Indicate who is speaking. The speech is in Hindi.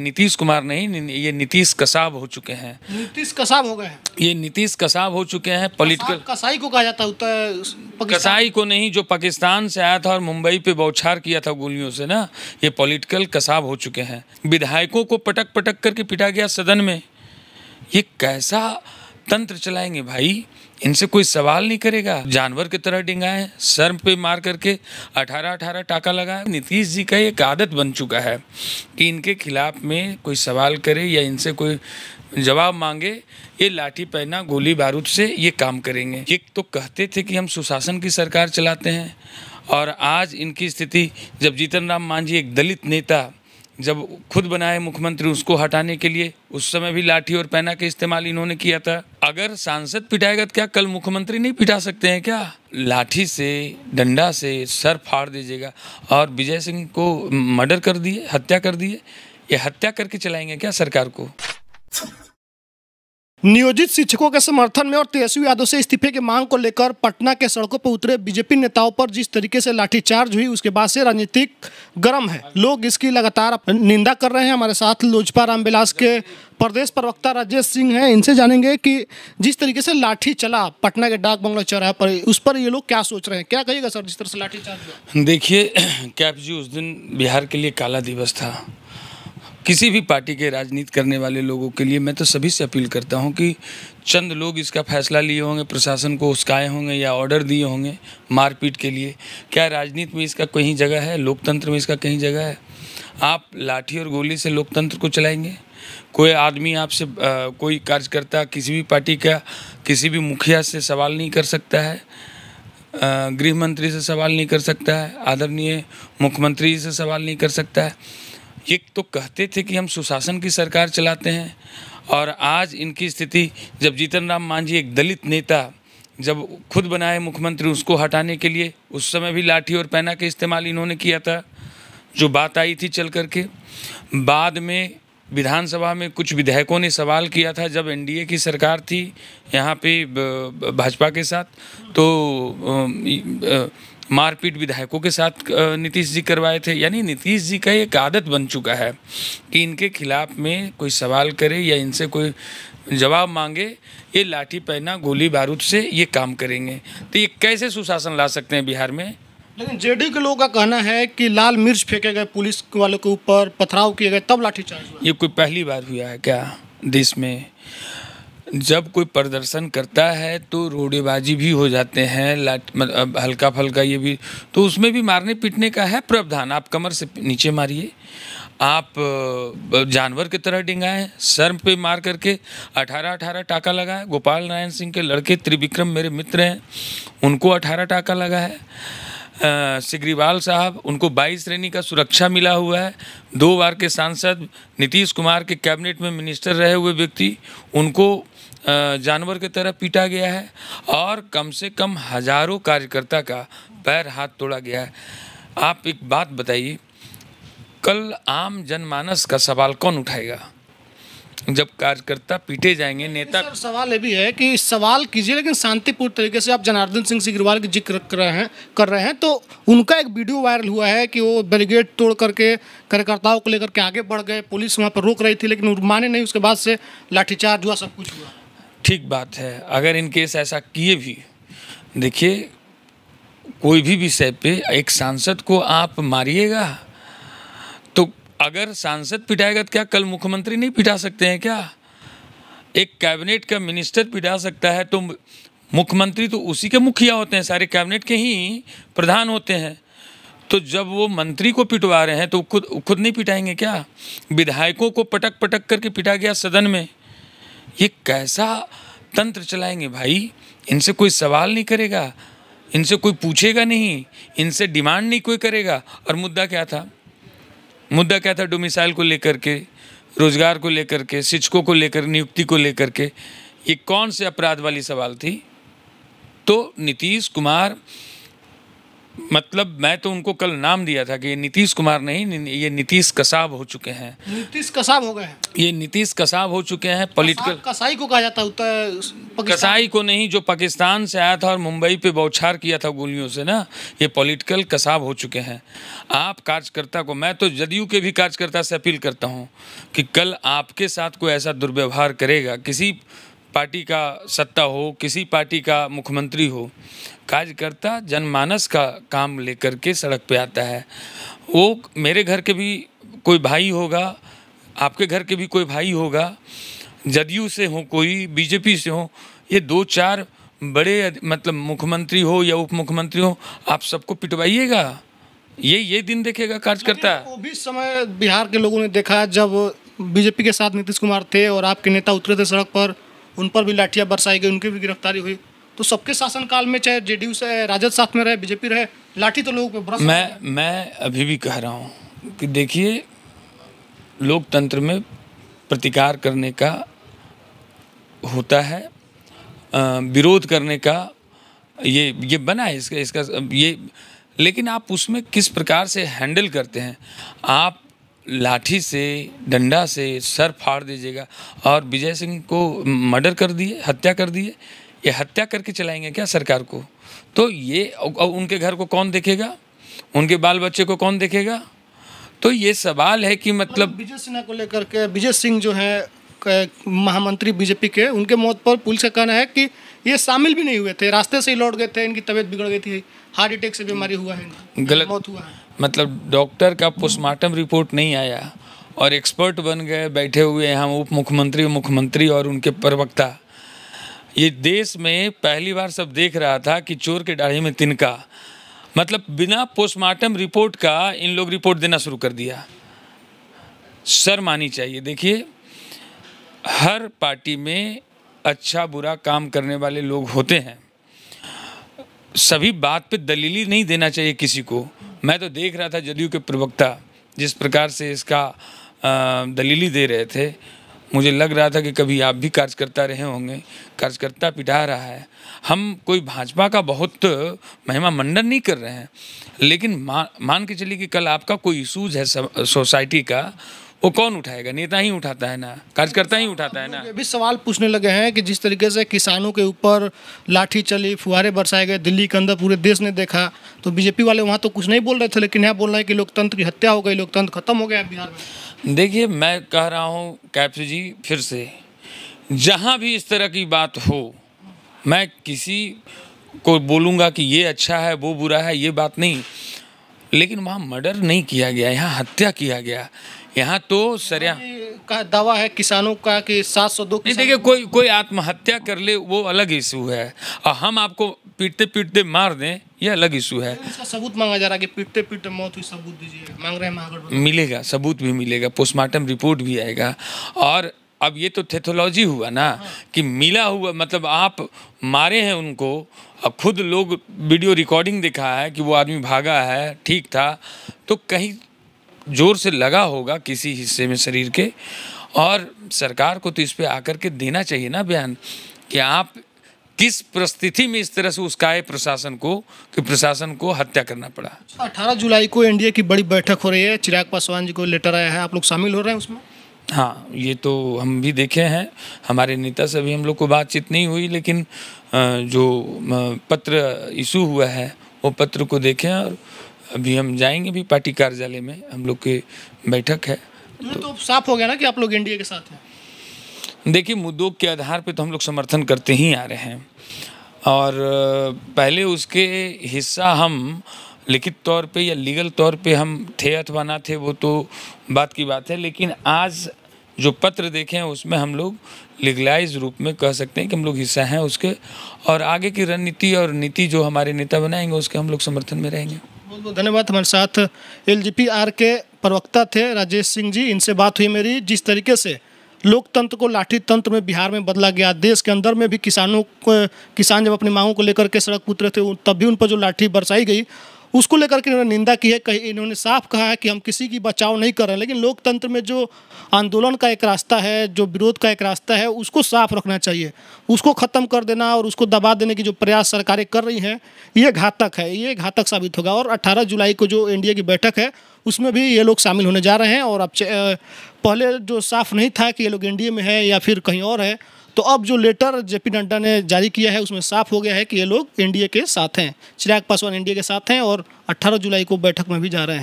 Speaker 1: नीतीश कुमार नहीं ये नीतीश कसाब हो चुके हैं
Speaker 2: नीतीश कसाब हो गए
Speaker 1: ये नीतीश कसाब हो चुके हैं पॉलिटिकल
Speaker 2: कसाई को कहा जाता है कसाई
Speaker 1: को नहीं जो पाकिस्तान से आया था और मुंबई पे बौछार किया था गोलियों से ना ये पॉलिटिकल कसाब हो चुके हैं विधायकों को पटक पटक करके पिटा गया सदन में ये कैसा तंत्र चलाएंगे भाई इनसे कोई सवाल नहीं करेगा जानवर की तरह डिंगाए सर पे मार करके अठारह अठारह टाका लगाए नीतीश जी का एक आदत बन चुका है कि इनके खिलाफ में कोई सवाल करे या इनसे कोई जवाब मांगे ये लाठी पहना गोली बारूद से ये काम करेंगे ये तो कहते थे कि हम सुशासन की सरकार चलाते हैं और आज इनकी स्थिति जब जीतन राम मांझी एक दलित नेता जब खुद बनाए मुख्यमंत्री उसको हटाने के लिए उस समय भी लाठी और पैना के इस्तेमाल इन्होंने किया था अगर सांसद पिटाएगा तो क्या कल मुख्यमंत्री नहीं पिटा सकते हैं क्या लाठी से डंडा से सर फाड़ दीजिएगा और विजय सिंह को मर्डर कर दिए हत्या कर दिए ये हत्या करके चलाएंगे क्या सरकार को
Speaker 2: नियोजित शिक्षकों के समर्थन में और तेजस्वी यादव से इस्तीफे की मांग को लेकर पटना के सड़कों पर उतरे बीजेपी नेताओं पर जिस तरीके से लाठीचार्ज हुई उसके बाद से राजनीतिक गर्म है लोग इसकी लगातार निंदा कर रहे हैं हमारे साथ लोजपा रामविलास के प्रदेश प्रवक्ता राजेश सिंह हैं इनसे जानेंगे कि जिस तरीके से लाठी चला पटना के डाक बंगला चौराहे पर उस पर ये लोग क्या सोच रहे हैं क्या कहिएगा सर जिस तरह से लाठीचार्ज
Speaker 1: देखिए कैप जी उस दिन बिहार के लिए काला दिवस था किसी भी पार्टी के राजनीति करने वाले लोगों के लिए मैं तो सभी से अपील करता हूं कि चंद लोग इसका फैसला लिए होंगे प्रशासन को उसकाए होंगे या ऑर्डर दिए होंगे मारपीट के लिए क्या राजनीति में इसका कहीं जगह है लोकतंत्र में इसका कहीं जगह है आप लाठी और गोली से लोकतंत्र को चलाएंगे कोई आदमी आपसे कोई कार्यकर्ता किसी भी पार्टी का किसी भी मुखिया से सवाल नहीं कर सकता है गृह मंत्री से सवाल नहीं कर सकता है आदरणीय मुख्यमंत्री से सवाल नहीं कर सकता है ये तो कहते थे कि हम सुशासन की सरकार चलाते हैं और आज इनकी स्थिति जब जीतन राम मांझी एक दलित नेता जब खुद बनाए मुख्यमंत्री उसको हटाने के लिए उस समय भी लाठी और पैना के इस्तेमाल इन्होंने किया था जो बात आई थी चल करके बाद में विधानसभा में कुछ विधायकों ने सवाल किया था जब एनडीए की सरकार थी यहाँ पे भाजपा के साथ तो मारपीट विधायकों के साथ नीतीश जी करवाए थे यानी नीतीश जी का एक आदत बन चुका है कि इनके खिलाफ में कोई सवाल करे या इनसे कोई जवाब मांगे ये लाठी पहना गोली बारूद से ये काम करेंगे तो ये कैसे सुशासन ला सकते हैं बिहार में
Speaker 2: लेकिन जे के लोगों का कहना है कि लाल मिर्च फेंके गए पुलिस वालों के ऊपर पथराव किए गए तब लाठीचार्ज
Speaker 1: ये कोई पहली बार हुआ है क्या देश में जब कोई प्रदर्शन करता है तो रोडेबाजी भी हो जाते हैं लाट मतलब हल्का फल्का ये भी तो उसमें भी मारने पीटने का है प्रावधान आप कमर से नीचे मारिए आप जानवर की तरह डिंगाएं सर पे मार करके अठारह अठारह टाका लगा है गोपाल नारायण सिंह के लड़के त्रिविक्रम मेरे मित्र हैं उनको अठारह टाका लगा है सिग्रीवाल साहब उनको बाईस श्रेणी का सुरक्षा मिला हुआ है दो बार के सांसद नीतीश कुमार के कैबिनेट में मिनिस्टर रहे हुए व्यक्ति उनको जानवर की तरह पीटा गया है और कम से कम हजारों कार्यकर्ता का पैर हाथ तोड़ा गया है आप एक बात बताइए कल आम जनमानस का सवाल कौन उठाएगा जब कार्यकर्ता पीटे जाएंगे नेता सर,
Speaker 2: सवाल ये भी है कि सवाल कीजिए लेकिन शांतिपूर्ण तरीके से आप जनार्दन सिंह सिग्रवाल की जिक्र कर रहे हैं कर रहे हैं तो उनका एक वीडियो वायरल हुआ है कि वो बैरिगेड तोड़ करके कार्यकर्ताओं को लेकर के आगे बढ़ गए पुलिस वहाँ पर रोक रही थी लेकिन माने नहीं उसके बाद से लाठीचार्ज हुआ सब कुछ हुआ
Speaker 1: ठीक बात है अगर इन केस ऐसा किए भी देखिए कोई भी विषय पे एक सांसद को आप मारिएगा तो अगर सांसद पिटाएगा तो क्या कल मुख्यमंत्री नहीं पिटा सकते हैं क्या एक कैबिनेट का मिनिस्टर पिटा सकता है तो मुख्यमंत्री तो उसी के मुखिया होते हैं सारे कैबिनेट के ही प्रधान होते हैं तो जब वो मंत्री को पिटवा रहे हैं तो खुद खुद नहीं पिटाएंगे क्या विधायकों को पटक पटक करके पिटा गया सदन में ये कैसा तंत्र चलाएंगे भाई इनसे कोई सवाल नहीं करेगा इनसे कोई पूछेगा नहीं इनसे डिमांड नहीं कोई करेगा और मुद्दा क्या था मुद्दा क्या था डोमिसाइल को लेकर के रोजगार को लेकर के शिक्षकों को लेकर नियुक्ति को लेकर के ये कौन से अपराध वाली सवाल थी तो नीतीश कुमार मतलब मैं तो उनको कल नाम दिया था कि ये नीतीश कुमार नहीं ये नीतीश कसाब हो चुके हैं
Speaker 2: नीतीश कसाब हो गए हैं
Speaker 1: ये नीतीश कसाब हो चुके हैं पॉलिटिकल
Speaker 2: कसाई को कहा जाता है कसाई
Speaker 1: को नहीं जो पाकिस्तान से आया था और मुंबई पे बौछार किया था गोलियों से ना ये पॉलिटिकल कसाब हो चुके हैं आप कार्यकर्ता को मैं तो जदयू के भी कार्यकर्ता से अपील करता हूँ कि कल आपके साथ कोई ऐसा दुर्व्यवहार करेगा किसी पार्टी का सत्ता हो किसी पार्टी का मुख्यमंत्री हो कार्यकर्ता जनमानस का काम लेकर के सड़क पे आता है वो मेरे घर के भी कोई भाई होगा आपके घर के भी कोई भाई होगा जदयू से हो कोई बीजेपी से हो ये दो चार बड़े मतलब मुख्यमंत्री हो या उप मुख्यमंत्री हो आप सबको पिटवाइएगा ये ये दिन देखेगा कार्यकर्ता वो
Speaker 2: भी समय बिहार के लोगों ने देखा जब बीजेपी के साथ नीतीश कुमार थे और आपके नेता उतरे थे सड़क पर उन पर भी लाठियाँ बरसाई गई उनकी भी गिरफ्तारी हुई तो सबके शासनकाल में चाहे जे से राजद साथ में रहे बीजेपी रहे लाठी तो लोगों पे
Speaker 1: मैं मैं अभी भी कह रहा हूँ कि देखिए लोकतंत्र में प्रतिकार करने का होता है विरोध करने का ये ये बना है इसका इसका ये लेकिन आप उसमें किस प्रकार से हैंडल करते हैं आप लाठी से डंडा से सर फाड़ दीजिएगा और विजय सिंह को मर्डर कर दिए हत्या कर दिए ये हत्या करके चलाएंगे क्या सरकार को तो ये और उनके घर को कौन देखेगा उनके बाल बच्चे को कौन देखेगा तो ये सवाल है कि मतलब, मतलब
Speaker 2: विजय सिन्हा को लेकर के विजय सिंह जो है महामंत्री बीजेपी के उनके मौत पर पुलिस का कहना है कि ये शामिल भी नहीं हुए थे रास्ते से ही लौट गए थे इनकी तबीयत बिगड़ गई थी हार्ट अटैक से बीमारी हुआ है
Speaker 1: गलत मौत हुआ है मतलब डॉक्टर का पोस्टमार्टम रिपोर्ट नहीं आया और एक्सपर्ट बन गए बैठे हुए हम उप मुख्यमंत्री मुख्यमंत्री और उनके प्रवक्ता ये देश में पहली बार सब देख रहा था कि चोर के दाढ़ी में तिनका मतलब बिना पोस्टमार्टम रिपोर्ट का इन लोग रिपोर्ट देना शुरू कर दिया सर मानी चाहिए देखिए हर पार्टी में अच्छा बुरा काम करने वाले लोग होते हैं सभी बात पे दलीली नहीं देना चाहिए किसी को मैं तो देख रहा था जदयू के प्रवक्ता जिस प्रकार से इसका दलीली दे रहे थे मुझे लग रहा था कि कभी आप भी कार्यकर्ता रहे होंगे कार्यकर्ता पिटा रहा है हम कोई भाजपा का बहुत महिमा मंडन नहीं कर रहे हैं लेकिन मा मान के चलिए कि कल आपका कोई इशूज है सोसाइटी का वो कौन उठाएगा नेता ही उठाता है ना कार्यकर्ता ही उठाता है ना
Speaker 2: अभी सवाल पूछने लगे हैं कि जिस तरीके से किसानों के ऊपर लाठी चली फुहारे बरसाए गए दिल्ली के अंदर पूरे देश ने देखा तो बीजेपी वाले वहाँ तो कुछ नहीं बोल रहे थे लेकिन यहाँ बोल रहे हैं कि लोकतंत्र की हत्या हो गई लोकतंत्र खत्म हो गया बिहार
Speaker 1: में देखिए मैं कह रहा हूँ कैप्स जी फिर से जहाँ भी इस तरह की बात हो मैं किसी को बोलूँगा कि ये अच्छा है वो बुरा है ये बात नहीं लेकिन वहाँ मर्डर नहीं किया गया यहाँ हत्या किया गया यहाँ तो सरिया का दावा है किसानों का कि सात सौ दो नहीं देखिए कोई कोई आत्महत्या कर ले वो अलग इशू है और हम आपको पीटते पीटते मार दें ये अलग इशू है इसका
Speaker 2: सबूत मांगा जा रहा है कि पीटते पीटते मौत हुई सबूत दीजिए मांग रहे हैं
Speaker 1: मिलेगा सबूत भी मिलेगा पोस्टमार्टम रिपोर्ट भी आएगा और अब ये तो थेथोलॉजी हुआ ना हाँ। कि मिला हुआ मतलब आप मारे हैं उनको अब खुद लोग वीडियो रिकॉर्डिंग दिखा है कि वो आदमी भागा है ठीक था तो कहीं जोर से लगा होगा किसी हिस्से में शरीर के और सरकार को तो इस पर आकर के देना चाहिए ना बयान कि आप किस परिस्थिति में इस तरह से उसका है प्रशासन को कि प्रशासन को हत्या करना पड़ा
Speaker 2: 18 जुलाई को एनडीए की बड़ी बैठक हो रही है चिराग पासवान जी को लेटर आया है आप लोग शामिल हो रहे हैं उसमें
Speaker 1: हाँ ये तो हम भी देखे हैं हमारे नेता से भी हम लोग को बातचीत नहीं हुई लेकिन जो पत्र इशू हुआ है वो पत्र को देखें और अभी हम जाएंगे भी पार्टी कार्यालय में हम लोग की बैठक है
Speaker 2: तो, तो साफ हो गया ना कि आप लोग एनडीए के साथ
Speaker 1: हैं देखिए मुद्दों के आधार पे तो हम लोग समर्थन करते ही आ रहे हैं और पहले उसके हिस्सा हम लिखित तौर पे या लीगल तौर पे हम थे अथवा ना थे वो तो बात की बात है लेकिन आज जो पत्र देखे हैं उसमें हम लोग लीगलाइज रूप में कह सकते हैं कि हम लोग हिस्सा हैं उसके और आगे की रणनीति और नीति जो हमारे नेता बनाएंगे उसके हम लोग समर्थन में रहेंगे
Speaker 2: बहुत बहुत धन्यवाद हमारे साथ एल के प्रवक्ता थे राजेश सिंह जी इनसे बात हुई मेरी जिस तरीके से लोकतंत्र को लाठी तंत्र में बिहार में बदला गया देश के अंदर में भी किसानों को किसान जब अपनी मांगों को लेकर के सड़क उतरे थे तब भी उन पर जो लाठी बरसाई गई उसको लेकर के इन्होंने निंदा की है कहीं इन्होंने साफ कहा है कि हम किसी की बचाव नहीं कर रहे हैं लेकिन लोकतंत्र में जो आंदोलन का एक रास्ता है जो विरोध का एक रास्ता है उसको साफ रखना चाहिए उसको ख़त्म कर देना और उसको दबा देने की जो प्रयास सरकारें कर रही हैं ये घातक है ये घातक साबित होगा और अट्ठारह जुलाई को जो एन की बैठक है उसमें भी ये लोग शामिल होने जा रहे हैं और अब पहले जो साफ नहीं था कि ये लोग एन में है या फिर कहीं और है तो अब जो लेटर जेपी नड्डा ने जारी किया है उसमें साफ हो गया है कि ये लोग एनडीए के साथ हैं चिराग पासवान एनडीए के साथ हैं और 18 जुलाई को बैठक में भी जा रहे हैं